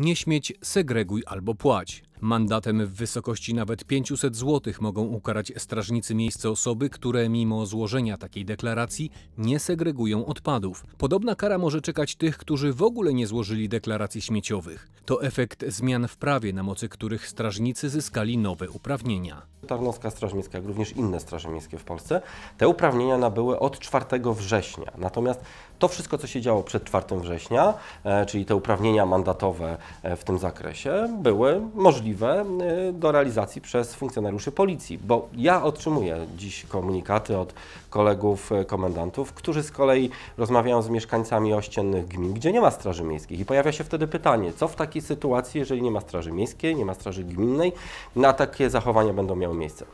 nie śmieć, segreguj albo płać. Mandatem w wysokości nawet 500 zł mogą ukarać strażnicy miejsce osoby, które mimo złożenia takiej deklaracji nie segregują odpadów. Podobna kara może czekać tych, którzy w ogóle nie złożyli deklaracji śmieciowych. To efekt zmian w prawie, na mocy których strażnicy zyskali nowe uprawnienia. Tarnowska Straż Miejska, jak również inne straże miejskie w Polsce, te uprawnienia nabyły od 4 września. Natomiast to wszystko, co się działo przed 4 września, e, czyli te uprawnienia mandatowe e, w tym zakresie, były możliwe możliwe y, do realizacji przez funkcjonariuszy policji, bo ja otrzymuję dziś komunikaty od kolegów y, komendantów, którzy z kolei rozmawiają z mieszkańcami ościennych gmin, gdzie nie ma straży miejskiej. i pojawia się wtedy pytanie, co w takiej sytuacji, jeżeli nie ma straży miejskiej, nie ma straży gminnej, na takie zachowania będą miały miejsce.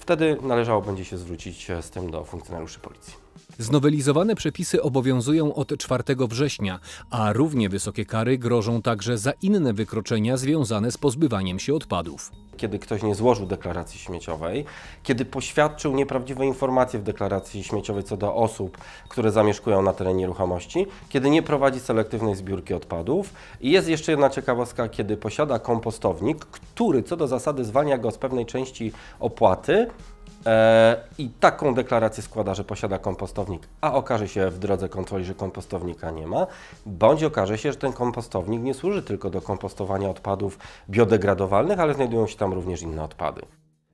Wtedy należało będzie się zwrócić y, z tym do funkcjonariuszy policji. Znowelizowane przepisy obowiązują od 4 września, a równie wysokie kary grożą także za inne wykroczenia związane z pozbywaniem się odpadów. Kiedy ktoś nie złożył deklaracji śmieciowej, kiedy poświadczył nieprawdziwe informacje w deklaracji śmieciowej co do osób, które zamieszkują na terenie nieruchomości, kiedy nie prowadzi selektywnej zbiórki odpadów i jest jeszcze jedna ciekawostka, kiedy posiada kompostownik, który co do zasady zwalnia go z pewnej części opłaty, E, I taką deklarację składa, że posiada kompostownik, a okaże się w drodze kontroli, że kompostownika nie ma, bądź okaże się, że ten kompostownik nie służy tylko do kompostowania odpadów biodegradowalnych, ale znajdują się tam również inne odpady.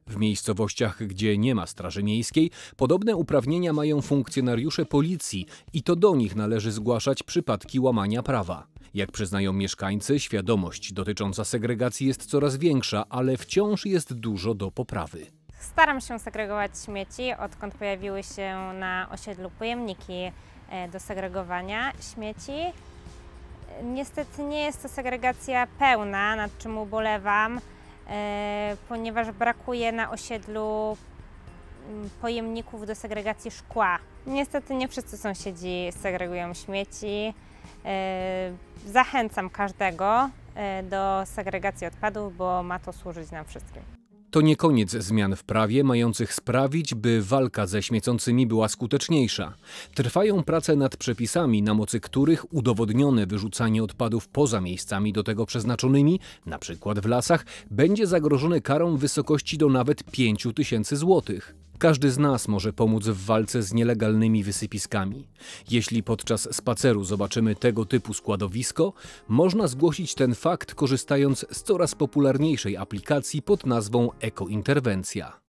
W miejscowościach, gdzie nie ma Straży Miejskiej, podobne uprawnienia mają funkcjonariusze policji i to do nich należy zgłaszać przypadki łamania prawa. Jak przyznają mieszkańcy, świadomość dotycząca segregacji jest coraz większa, ale wciąż jest dużo do poprawy. Staram się segregować śmieci, odkąd pojawiły się na osiedlu pojemniki e, do segregowania śmieci. Niestety nie jest to segregacja pełna, nad czym ubolewam, e, ponieważ brakuje na osiedlu mm, pojemników do segregacji szkła. Niestety nie wszyscy sąsiedzi segregują śmieci. E, zachęcam każdego do segregacji odpadów, bo ma to służyć nam wszystkim. To nie koniec zmian w prawie mających sprawić, by walka ze śmiecącymi była skuteczniejsza. Trwają prace nad przepisami, na mocy których udowodnione wyrzucanie odpadów poza miejscami do tego przeznaczonymi, np. w lasach, będzie zagrożone karą w wysokości do nawet 5 tysięcy złotych. Każdy z nas może pomóc w walce z nielegalnymi wysypiskami. Jeśli podczas spaceru zobaczymy tego typu składowisko, można zgłosić ten fakt korzystając z coraz popularniejszej aplikacji pod nazwą Ekointerwencja.